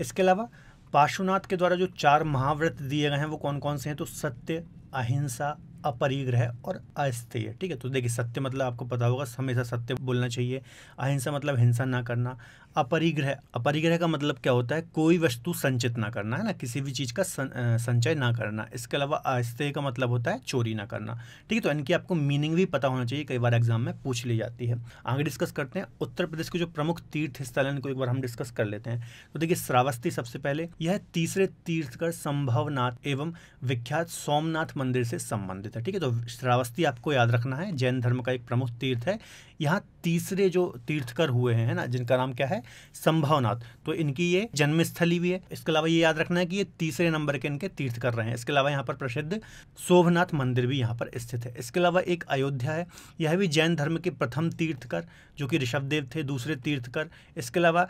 इसके अलावा पार्श्वनाथ के द्वारा जो चार महाव्रत दिए गए हैं वो कौन कौन से हैं तो सत्य अहिंसा अपरिग्रह और अस्थेय ठीक है तो देखिए सत्य मतलब आपको पता होगा हमेशा सत्य बोलना चाहिए अहिंसा मतलब हिंसा ना करना अपरिग्रह अपरिग्रह का मतलब क्या होता है कोई वस्तु संचित ना करना है ना किसी भी चीज़ का सं, संचय ना करना इसके अलावा आस्ते का मतलब होता है चोरी ना करना ठीक है तो इनकी आपको मीनिंग भी पता होना चाहिए कई बार एग्जाम में पूछ ली जाती है आगे डिस्कस करते हैं उत्तर प्रदेश के जो प्रमुख तीर्थ स्थल हैं इनको एक बार हम डिस्कस कर लेते हैं तो देखिए श्रावस्ती सबसे पहले यह तीसरे तीर्थकर संभवनाथ एवं विख्यात सोमनाथ मंदिर से संबंधित है ठीक है तो श्रावस्ती आपको याद रखना है जैन धर्म का एक प्रमुख तीर्थ है यहाँ तीसरे जो तीर्थकर हुए हैं ना जिनका नाम क्या है संभवनाथ तो इनकी ये जन्मस्थली भी है इसके अलावा ये याद रखना है कि ये तीसरे नंबर के इनके तीर्थ कर रहे हैं इसके अलावा यहाँ पर प्रसिद्ध शोभनाथ मंदिर भी यहाँ पर स्थित है इसके अलावा एक अयोध्या है यह भी जैन धर्म के प्रथम तीर्थकर जो कि ऋषभदेव थे दूसरे तीर्थकर इसके अलावा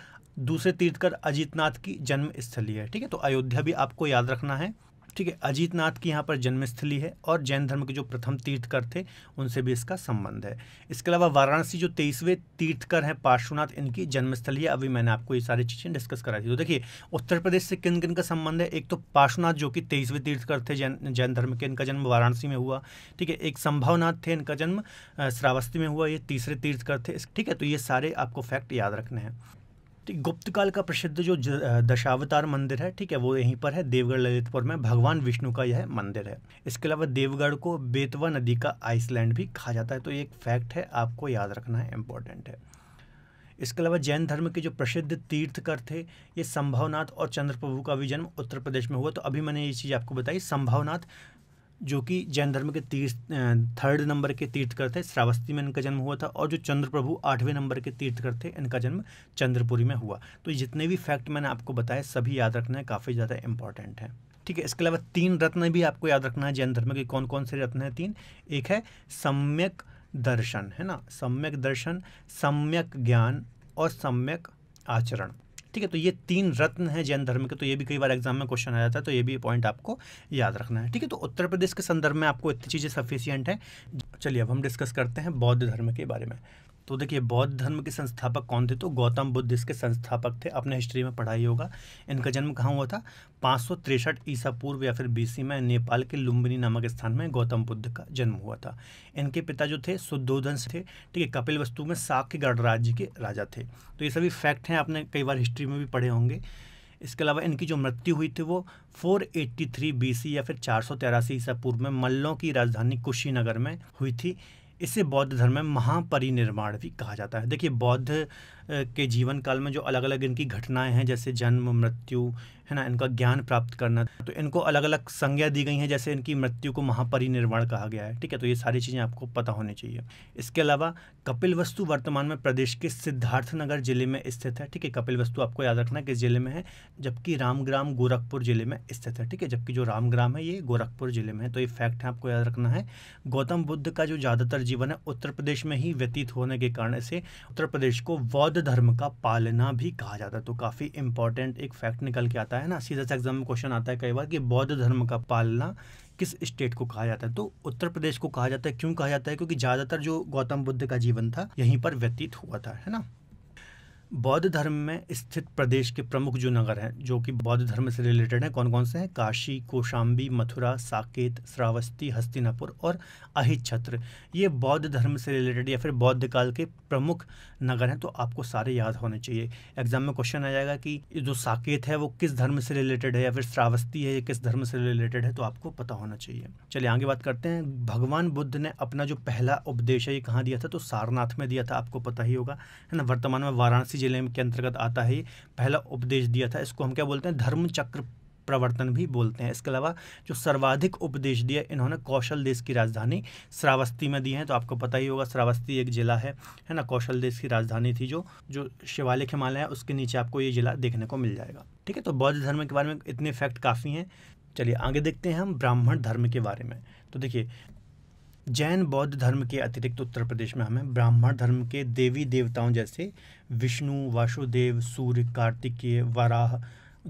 दूसरे तीर्थकर अजीतनाथ की जन्म स्थली है ठीक है तो अयोध्या भी आपको याद रखना है ठीक है अजीतनाथ की यहाँ पर जन्मस्थली है और जैन धर्म के जो प्रथम तीर्थकर थे उनसे भी इसका संबंध है इसके अलावा वाराणसी जो तेईसवें तीर्थकर हैं पार्श्वनाथ इनकी जन्मस्थली है अभी मैंने आपको ये सारी चीज़ें डिस्कस करा दी तो देखिए उत्तर प्रदेश से किन किन का संबंध है एक तो पार्श्वनाथ जो कि तेईसवें तीर्थकर थे जैन जैन धर्म के इनका जन्म वाराणसी में हुआ ठीक है एक संभवनाथ थे इनका जन्म श्रावस्ती में हुआ ये तीसरे तीर्थकर थे ठीक है तो ये सारे आपको फैक्ट याद रखने हैं ठीक गुप्त काल का प्रसिद्ध जो दशावतार मंदिर है ठीक है वो यहीं पर है देवगढ़ ललितपुर में भगवान विष्णु का यह मंदिर है इसके अलावा देवगढ़ को बेतवा नदी का आइसलैंड भी कहा जाता है तो ये एक फैक्ट है आपको याद रखना है इम्पोर्टेंट है इसके अलावा जैन धर्म के जो प्रसिद्ध तीर्थकर थे ये संभवनाथ और चंद्रप्रभु का भी जन्म उत्तर प्रदेश में हुआ तो अभी मैंने ये चीज़ आपको बताई संभवनाथ जो कि जैन धर्म के तीर्थ थर्ड नंबर के तीर्थकर थे श्रावस्ती में इनका जन्म हुआ था और जो चंद्र प्रभु आठवें नंबर के तीर्थकर थे इनका जन्म चंद्रपुरी में हुआ तो जितने भी फैक्ट मैंने आपको बताए सभी याद रखना है काफ़ी ज़्यादा इंपॉर्टेंट है ठीक है इसके अलावा तीन रत्न भी आपको याद रखना है जैन धर्म के कौन कौन से रत्न हैं तीन एक है सम्यक दर्शन है ना सम्यक दर्शन सम्यक ज्ञान और सम्यक आचरण ठीक है तो ये तीन रत्न हैं जैन धर्म के तो ये भी कई बार एग्जाम में क्वेश्चन आ जाता है तो ये भी पॉइंट आपको याद रखना है ठीक है तो उत्तर प्रदेश के संदर्भ में आपको इतनी चीज़ें सफिशियंट है चलिए अब हम डिस्कस करते हैं बौद्ध धर्म के बारे में तो देखिए बौद्ध धर्म के संस्थापक कौन थे तो गौतम बुद्ध इसके संस्थापक थे अपने हिस्ट्री में पढ़ाई होगा इनका जन्म कहाँ हुआ था पाँच सौ तिरसठ ईसा पूर्व या फिर बीसी में नेपाल के लुम्बिनी नामक स्थान में गौतम बुद्ध का जन्म हुआ था इनके पिता जो थे शुद्धोधन थे ठीक है कपिल वस्तु में शाक्य गणराज्य के राजा थे तो ये सभी फैक्ट हैं आपने कई बार हिस्ट्री में भी पढ़े होंगे इसके अलावा इनकी जो मृत्यु हुई थी वो 483 एट्टी या फिर चार ईसा पूर्व में मल्लों की राजधानी कुशीनगर में हुई थी इसे बौद्ध धर्म में महापरिनिर्माण भी कहा जाता है देखिए बौद्ध के जीवन काल में जो अलग अलग इनकी घटनाएं हैं जैसे जन्म मृत्यु है ना इनका ज्ञान प्राप्त करना तो इनको अलग अलग संज्ञा दी गई हैं जैसे इनकी मृत्यु को महापरिनिर्वाण कहा गया है ठीक है तो ये सारी चीज़ें आपको पता होनी चाहिए इसके अलावा कपिल वस्तु वर्तमान में प्रदेश के सिद्धार्थनगर जिले में स्थित है ठीक है कपिल वस्तु आपको याद रखना किस जिले में है जबकि रामग्राम गोरखपुर जिले में स्थित है ठीक है जबकि जो रामग्राम है ये गोरखपुर जिले में है तो ये फैक्ट है आपको याद रखना है गौतम बुद्ध का जो ज़्यादातर जीवन है उत्तर प्रदेश में ही व्यतीत होने के कारण से उत्तर प्रदेश को बौद्ध धर्म का पालना भी कहा जाता है तो काफ़ी इंपॉर्टेंट एक फैक्ट निकल के आता है आता है ना सीधा सा एग्जाम में क्वेश्चन आता है कई बार कि बौद्ध धर्म का पालना किस स्टेट को कहा जाता है तो उत्तर प्रदेश को कहा जाता है क्यों कहा जाता है क्योंकि ज़्यादातर जो गौतम बुद्ध का जीवन था यहीं पर व्यतीत हुआ था है ना बौद्ध धर्म में स्थित प्रदेश के प्रमुख जो नगर हैं जो कि बौद्ध धर्म से रिलेटेड हैं कौन कौन से हैं काशी कोशाम्बी मथुरा साकेत श्रावस्ती हस्तिनापुर और अहित छत्र ये बौद्ध धर्म से रिलेटेड या फिर बौद्ध काल के प्रमुख नगर हैं तो आपको सारे याद होने चाहिए एग्जाम में क्वेश्चन आ जाएगा कि जो साकेत है वो किस धर्म से रिलेटेड है या फिर श्रावस्ती है ये किस धर्म से रिलेटेड है तो आपको पता होना चाहिए चलिए आगे बात करते हैं भगवान बुद्ध ने अपना जो पहला उपदेश है ये कहाँ दिया था तो सारनाथ में दिया था आपको पता ही होगा है ना वर्तमान में वाराणसी इसी जिले के अंतर्गत आता है पहला उपदेश दिया था इसको हम क्या बोलते हैं धर्म चक्र प्रवर्तन भी बोलते हैं इसके अलावा जो सर्वाधिक उपदेश दिया इन्होंने कौशल देश की राजधानी श्रावस्ती में दिए हैं तो आपको पता ही होगा श्रावस्ती एक जिला है है ना कौशल देश की राजधानी थी जो जो शिवालिक हिमालय है उसके नीचे आपको ये जिला देखने को मिल जाएगा ठीक है तो बौद्ध धर्म के बारे में इतने फैक्ट काफ़ी हैं चलिए आगे देखते हैं हम ब्राह्मण धर्म के बारे में तो देखिए जैन बौद्ध धर्म के अतिरिक्त उत्तर प्रदेश में हमें ब्राह्मण धर्म के देवी देवताओं जैसे विष्णु वासुदेव सूर्य कार्तिकेय वराह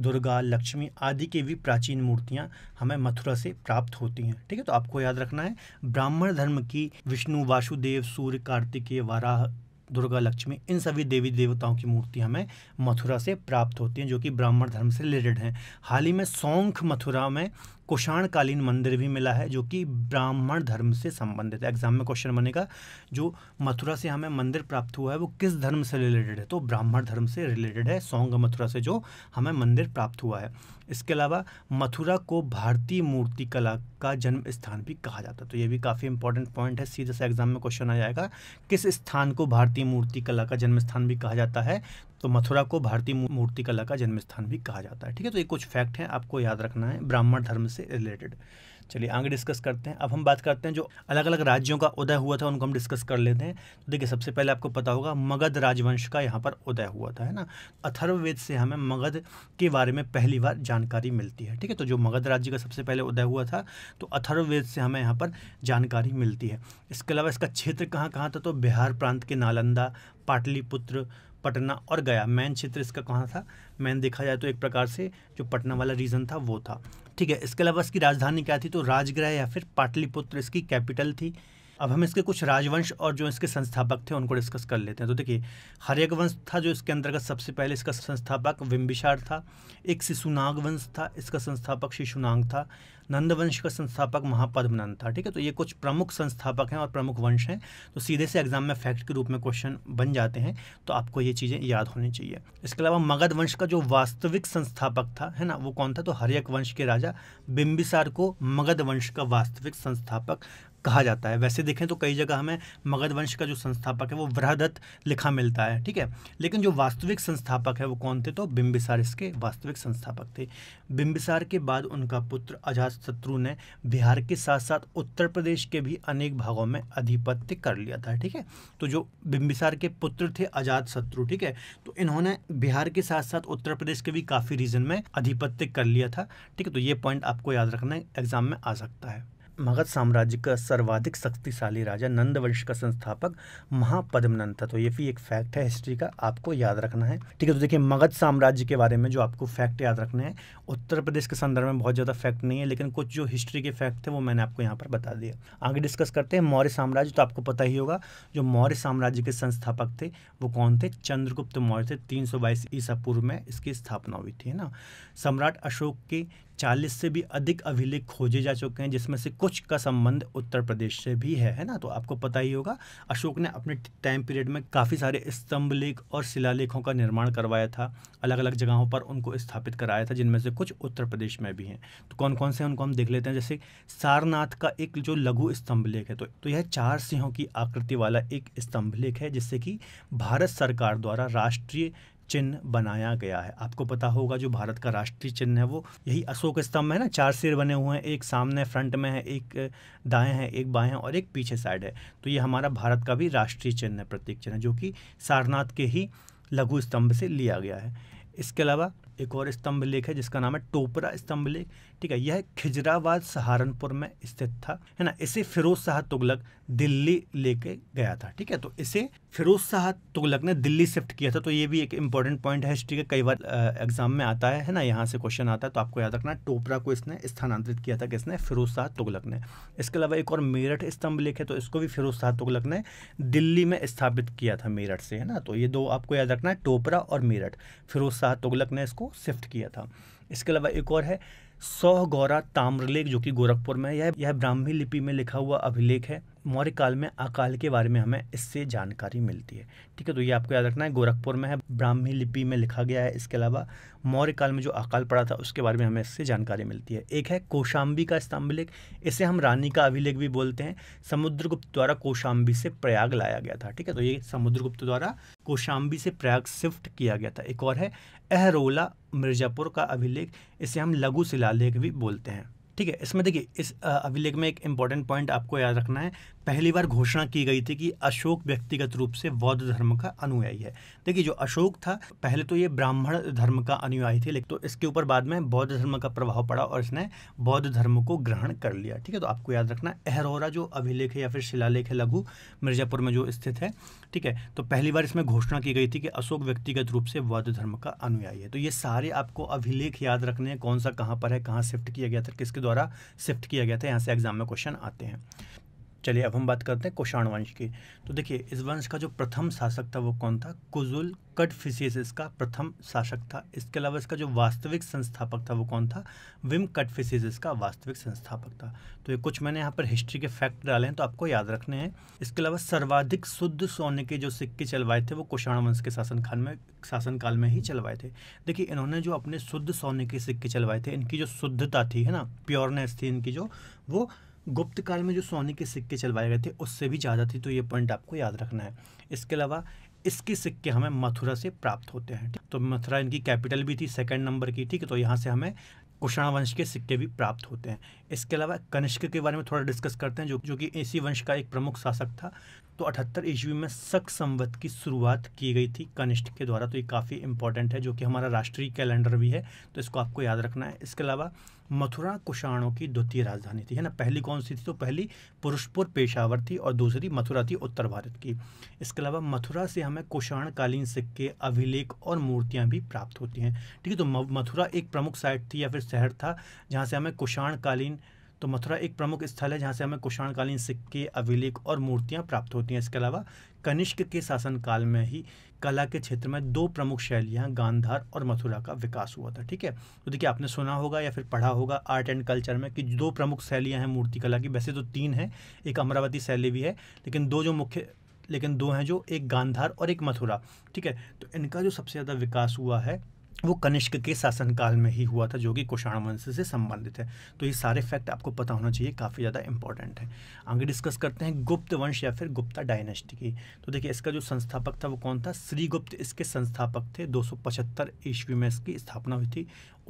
दुर्गा लक्ष्मी आदि के भी प्राचीन मूर्तियाँ हमें मथुरा से प्राप्त होती हैं ठीक है तो आपको याद रखना है ब्राह्मण धर्म की विष्णु वासुदेव सूर्य कार्तिकेय वराह दुर्गा लक्ष्मी इन सभी देवी देवताओं की मूर्तियां हमें मथुरा से प्राप्त होती हैं जो कि ब्राह्मण धर्म से रिलेटेड हैं हाल ही में सौंख मथुरा में कुषाणकालीन मंदिर भी मिला है जो कि ब्राह्मण धर्म से संबंधित है एग्जाम में क्वेश्चन बनेगा जो मथुरा से हमें मंदिर प्राप्त हुआ है वो किस धर्म से रिलेटेड है तो ब्राह्मण धर्म से रिलेटेड है सौंग मथुरा से जो हमें मंदिर प्राप्त हुआ है इसके अलावा मथुरा को भारतीय मूर्ति कला का जन्म स्थान भी कहा जाता है तो ये भी काफ़ी इंपॉर्टेंट पॉइंट है सीधे से एग्जाम में क्वेश्चन आ जाएगा किस स्थान को भारतीय मूर्ति कला का जन्म स्थान भी कहा जाता है तो मथुरा को भारतीय मूर्ति कला का जन्मस्थान भी कहा जाता है ठीक है तो ये कुछ फैक्ट हैं आपको याद रखना है ब्राह्मण धर्म से रिलेटेड चलिए आगे डिस्कस करते हैं अब हम बात करते हैं जो अलग अलग राज्यों का उदय हुआ था उनको हम डिस्कस कर लेते हैं तो देखिए सबसे पहले आपको पता होगा मगध राजवंश का यहाँ पर उदय हुआ था है ना अथर्ववेद से हमें मगध के बारे में पहली बार जानकारी मिलती है ठीक है तो जो मगध राज्य का सबसे पहले उदय हुआ था तो अथर्ववेद से हमें यहाँ पर जानकारी मिलती है इसके अलावा इसका क्षेत्र कहाँ कहाँ था तो बिहार प्रांत के नालंदा पाटलिपुत्र पटना और गया मैन क्षेत्र इसका कहाँ था मैन देखा जाए तो एक प्रकार से जो पटना वाला रीजन था वो था ठीक है इसके अलावा इसकी राजधानी क्या थी तो राजगृह या फिर पाटलिपुत्र इसकी कैपिटल थी अब हम इसके कुछ राजवंश और जो इसके संस्थापक थे उनको डिस्कस कर लेते हैं तो देखिए हरियक वंश था जो इसके अंतर्गत सबसे पहले इसका संस्थापक बिम्बिसार था एक शिशुनाग वंश था इसका संस्थापक शिशुनाग था नंद वंश का संस्थापक महापद्मनंद था ठीक है तो ये कुछ प्रमुख संस्थापक हैं और प्रमुख वंश हैं तो सीधे से एग्जाम में फैक्ट के रूप में क्वेश्चन बन जाते हैं तो आपको ये चीज़ें याद होनी चाहिए इसके अलावा मगध वंश का जो वास्तविक संस्थापक था है ना वो कौन था तो हरियक वंश के राजा बिम्बिसार को मगध वंश का वास्तविक संस्थापक कहा जाता है वैसे देखें तो कई जगह हमें मगध वंश का जो संस्थापक है वो वृहदत्त लिखा मिलता है ठीक है लेकिन जो वास्तविक संस्थापक है वो कौन थे तो बिम्बिसार इसके वास्तविक संस्थापक थे बिम्बिसार के बाद उनका पुत्र शत्रु ने बिहार के साथ साथ उत्तर प्रदेश के भी अनेक भागों में अधिपत्य कर लिया था ठीक है तो जो बिम्बिसार के पुत्र थे अजात शत्रु ठीक है तो इन्होंने बिहार के साथ साथ उत्तर प्रदेश के भी काफ़ी रीजन में अधिपत्य कर लिया था ठीक है तो ये पॉइंट आपको याद रखना एग्जाम में आ सकता है मगध साम्राज्य का सर्वाधिक शक्तिशाली राजा नंदवंश का संस्थापक महापद्मनंद था तो ये भी एक फैक्ट है हिस्ट्री का आपको याद रखना है ठीक है तो देखिए मगध साम्राज्य के बारे में जो आपको फैक्ट याद रखने हैं उत्तर प्रदेश के संदर्भ में बहुत ज़्यादा फैक्ट नहीं है लेकिन कुछ जो हिस्ट्री के फैक्ट थे वो मैंने आपको यहाँ पर बता दिया आगे डिस्कस करते हैं मौर्य साम्राज्य तो आपको पता ही होगा जो मौर्य साम्राज्य के संस्थापक थे वो कौन थे चंद्रगुप्त मौर्य थे तीन सौ ईसा पूर्व में इसकी स्थापना हुई थी है ना सम्राट अशोक के चालीस से भी अधिक अभिलेख खोजे जा चुके हैं जिसमें से कुछ का संबंध उत्तर प्रदेश से भी है है ना तो आपको पता ही होगा अशोक ने अपने टाइम पीरियड में काफ़ी सारे स्तंभ लेख और शिलालेखों का निर्माण करवाया था अलग अलग जगहों पर उनको स्थापित कराया था जिनमें से कुछ उत्तर प्रदेश में भी हैं तो कौन कौन से उनको हम देख लेते हैं जैसे सारनाथ का एक जो लघु स्तंभ लेख है तो, तो यह चार सिंहों की आकृति वाला एक स्तंभ लेख है जिससे कि भारत सरकार द्वारा राष्ट्रीय चिन्ह बनाया गया है आपको पता होगा जो भारत का राष्ट्रीय चिन्ह है वो यही अशोक स्तंभ है ना चार सिर बने हुए हैं एक सामने फ्रंट में है एक दाएं है एक बाएं है और एक पीछे साइड है तो ये हमारा भारत का भी राष्ट्रीय चिन्ह है प्रतीक चिन्ह जो कि सारनाथ के ही लघु स्तंभ से लिया गया है इसके अलावा एक और स्तंभ लेख है जिसका नाम है टोपरा स्तंभ लेख ठीक है यह खिजराबाद सहारनपुर में स्थित था है ना इसे फिरोज शाह तुगलक दिल्ली लेके गया था ठीक है तो इसे फिरोज शाह तुगलक ने दिल्ली शिफ्ट किया था तो ये भी एक इंपॉर्टेंट पॉइंट है हिस्ट्री का कई बार एग्जाम में आता है है ना यहाँ से क्वेश्चन आता है तो आपको याद रखना टोपरा को इसने स्थानांतरित किया था किसने फिरोज शाह तुगलक ने इसके अलावा एक और मेरठ स्तंभ लेख है तो इसको भी फिरोज शाह तुगलक ने दिल्ली में स्थापित किया था मेरठ से है ना तो ये दो आपको याद रखना है टोपरा और मेरठ फिरोज शाह तुगलक ने इसको शिफ्ट किया था इसके अलावा एक और है सौ गौरा ताम्रलेख जो कि गोरखपुर में यह यह ब्राह्मी लिपि में लिखा हुआ अभिलेख है मौर्य काल में अकाल के बारे में हमें इससे जानकारी मिलती है ठीक है तो ये आपको याद रखना है गोरखपुर में है ब्राह्मी लिपि में लिखा गया है इसके अलावा मौर्य काल में जो अकाल पड़ा था उसके बारे में हमें इससे जानकारी मिलती है एक है कोशाम्बी का स्तंभलेख इसे हम रानी का अभिलेख भी बोलते हैं समुद्रगुप्त द्वारा कोशाम्बी से प्रयाग लाया गया था ठीक है तो ये समुद्रगुप्त द्वारा कोशाम्बी से प्रयाग शिफ्ट किया गया था एक और है एहरोला मिर्जापुर का अभिलेख इसे हम लघु शिलालेख भी बोलते हैं ठीक है इसमें देखिए इस अभिलेख में एक इम्पॉर्टेंट पॉइंट आपको याद रखना है पहली बार घोषणा की गई थी कि अशोक व्यक्तिगत रूप से बौद्ध धर्म का अनुयायी है देखिए जो अशोक था पहले तो ये ब्राह्मण धर्म का अनुयायी थे लेकिन तो इसके ऊपर बाद में बौद्ध धर्म का प्रभाव पड़ा और इसने बौद्ध धर्म को ग्रहण कर लिया ठीक है तो आपको याद रखना एहरोरा जो अभिलेख है या फिर शिलालेख है लघु मिर्जापुर में जो स्थित है ठीक है तो पहली बार इसमें घोषणा की गई थी कि अशोक व्यक्तिगत रूप से बौद्ध धर्म का अनुयायी है तो ये सारे आपको अभिलेख याद रखने हैं कौन सा कहाँ पर है कहाँ शिफ्ट किया गया था किसके द्वारा शिफ्ट किया गया था यहाँ से एग्जाम में क्वेश्चन आते हैं चलिए अब हम बात करते हैं कोषाण वंश की तो देखिए इस वंश का जो प्रथम शासक था वो कौन था कुजुल कटफिसियस इसका प्रथम शासक था इसके अलावा इसका जो वास्तविक संस्थापक था वो कौन था विम कटफिसियस इसका वास्तविक संस्थापक था तो ये कुछ मैंने यहाँ पर हिस्ट्री के फैक्ट डाले हैं तो आपको याद रखने हैं इसके अलावा सर्वाधिक शुद्ध सोने के जो सिक्के चलवाए थे वो कुषाण वंश के शासनकाल में शासनकाल में ही चलवाए थे देखिए इन्होंने जो अपने शुद्ध सोने के सिक्के चलवाए थे इनकी जो शुद्धता थी है ना प्योरनेस थी इनकी जो वो गुप्त काल में जो सोने के सिक्के चलवाए गए थे उससे भी ज़्यादा थी तो ये पॉइंट आपको याद रखना है इसके अलावा इसके सिक्के हमें मथुरा से प्राप्त होते हैं तो मथुरा इनकी कैपिटल भी थी सेकंड नंबर की ठीक है तो यहाँ से हमें कुषाण वंश के सिक्के भी प्राप्त होते हैं इसके अलावा कनिष्क के बारे में थोड़ा डिस्कस करते हैं जो जो कि एसी वंश का एक प्रमुख शासक था तो अठहत्तर ईस्वी में शक संवत की शुरुआत की गई थी कनिष्ठ के द्वारा तो ये काफ़ी इंपॉर्टेंट है जो कि हमारा राष्ट्रीय कैलेंडर भी है तो इसको आपको याद रखना है इसके अलावा मथुरा कुषाणों की द्वितीय राजधानी थी है ना पहली कौन सी थी तो पहली पुरुषपुर पेशावर थी और दूसरी मथुरा थी उत्तर भारत की इसके अलावा मथुरा से हमें कुषाणकालीन सिक्के अभिलेख और मूर्तियाँ भी प्राप्त होती हैं ठीक है तो मथुरा एक प्रमुख साइट थी या फिर शहर था जहाँ से हमें कुषाणकालीन तो मथुरा एक प्रमुख स्थल है जहाँ से हमें कुषाणकालीन सिक्के अभिलेख और मूर्तियाँ प्राप्त होती हैं इसके अलावा कनिष्क के शासनकाल में ही कला के क्षेत्र में दो प्रमुख शैलियाँ गांधार और मथुरा का विकास हुआ था ठीक है तो देखिए आपने सुना होगा या फिर पढ़ा होगा आर्ट एंड कल्चर में कि दो प्रमुख शैलियाँ हैं मूर्तिकला की वैसे तो तीन हैं एक अमरावती शैली भी है लेकिन दो जो मुख्य लेकिन दो हैं जो एक गांधार और एक मथुरा ठीक है तो इनका जो सबसे ज़्यादा विकास हुआ है वो कनिष्क के शासनकाल में ही हुआ था जो कि कुषाण वंश से संबंधित है तो ये सारे फैक्ट आपको पता होना चाहिए काफ़ी ज़्यादा इंपॉर्टेंट है आगे डिस्कस करते हैं गुप्त वंश या फिर गुप्ता डायनेस्टी की तो देखिए इसका जो संस्थापक था वो कौन था श्रीगुप्त इसके संस्थापक थे दो ईस्वी में इसकी स्थापना हुई थी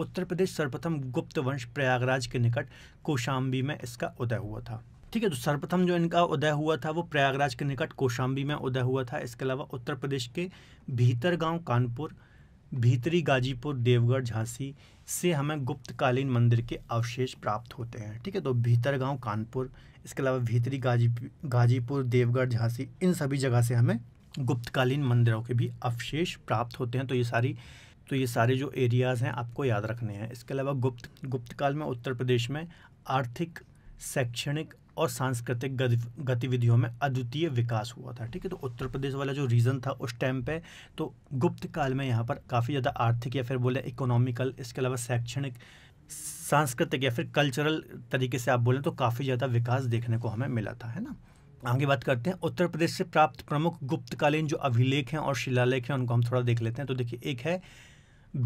उत्तर प्रदेश सर्वप्रथम गुप्त वंश प्रयागराज के निकट कोशाम्बी में इसका उदय हुआ था ठीक है तो सर्वप्रथम जो इनका उदय हुआ था वो प्रयागराज के निकट कोशाम्बी में उदय हुआ था इसके अलावा उत्तर प्रदेश के भीतर कानपुर भीतरी गाजीपुर देवगढ़ झांसी से हमें गुप्तकालीन मंदिर के अवशेष प्राप्त होते हैं ठीक है तो भीतर गांव कानपुर इसके अलावा भीतरी गाजी गाजीपुर देवगढ़ झांसी इन सभी जगह से हमें गुप्तकालीन मंदिरों के भी अवशेष प्राप्त होते हैं तो ये सारी तो ये सारे जो एरियाज़ हैं आपको याद रखने हैं इसके अलावा गुप्त गुप्तकाल में उत्तर प्रदेश में आर्थिक शैक्षणिक और सांस्कृतिक गतिविधियों में अद्वितीय विकास हुआ था ठीक है तो उत्तर प्रदेश वाला जो रीज़न था उस टाइम पे तो गुप्त काल में यहाँ पर काफ़ी ज़्यादा आर्थिक या फिर बोले इकोनॉमिकल इसके अलावा शैक्षणिक सांस्कृतिक या फिर कल्चरल तरीके से आप बोलें तो काफ़ी ज़्यादा विकास देखने को हमें मिला था है ना आगे बात करते हैं उत्तर प्रदेश से प्राप्त प्रमुख गुप्तकालीन जो अभिलेख हैं और शिलालेख हैं उनको हम थोड़ा देख लेते हैं तो देखिए एक है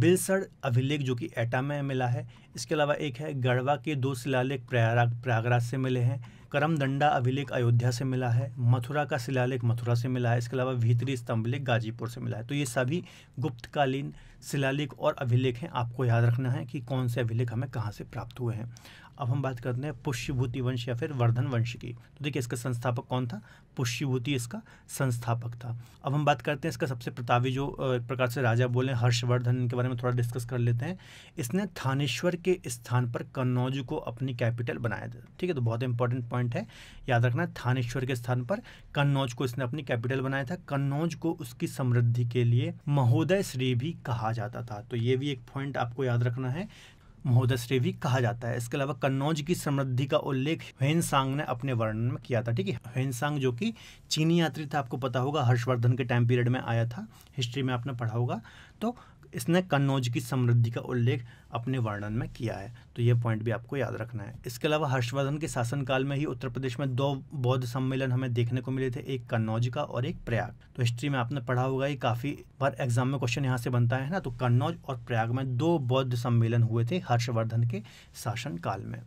बिलसड़ अभिलेख जो कि एटा में मिला है इसके अलावा एक है गढ़वा के दो शिलालेख प्रयाग प्रयागराज से मिले हैं करमदंडा अभिलेख अयोध्या से मिला है मथुरा का शिलालेख मथुरा से मिला है इसके अलावा भीतरी स्तंभलेख गाजीपुर से मिला है तो ये सभी गुप्तकालीन शिलालेख और अभिलेख हैं आपको याद रखना है कि कौन से अभिलेख हमें कहाँ से प्राप्त हुए हैं अब हम बात करते हैं पुष्यभूति वंश या फिर वर्धन वंश की तो देखिए इसका संस्थापक कौन था पुष्यभूति इसका संस्थापक था अब हम बात करते हैं इसका सबसे प्रतावी जो एक प्रकार से राजा बोले हर्षवर्धन इनके बारे में थोड़ा डिस्कस कर लेते हैं इसने थानेश्वर के स्थान पर कन्नौज को अपनी कैपिटल बनाया था ठीक है तो बहुत इंपॉर्टेंट पॉइंट है याद रखना थानेश्वर के स्थान पर कन्नौज को इसने अपनी कैपिटल बनाया था कन्नौज को उसकी समृद्धि के लिए महोदय श्री भी कहा जाता था तो ये भी एक पॉइंट आपको याद रखना है भी कहा जाता है इसके अलावा कन्नौज की समृद्धि का उल्लेख हेनसांग ने अपने वर्णन में किया था ठीक है हेनसांग जो कि चीनी यात्री था आपको पता होगा हर्षवर्धन के टाइम पीरियड में आया था हिस्ट्री में आपने पढ़ा होगा तो इसने कन्नौज की समृद्धि का उल्लेख अपने वर्णन में किया है तो यह पॉइंट भी आपको याद रखना है इसके अलावा हर्षवर्धन के शासनकाल में ही उत्तर प्रदेश में दो बौद्ध सम्मेलन हमें देखने को मिले थे एक कन्नौज का और एक प्रयाग तो हिस्ट्री में आपने पढ़ा होगा ये काफ़ी बार एग्जाम में क्वेश्चन यहाँ से बनता है ना तो कन्नौज और प्रयाग में दो बौद्ध सम्मेलन हुए थे हर्षवर्धन के शासनकाल में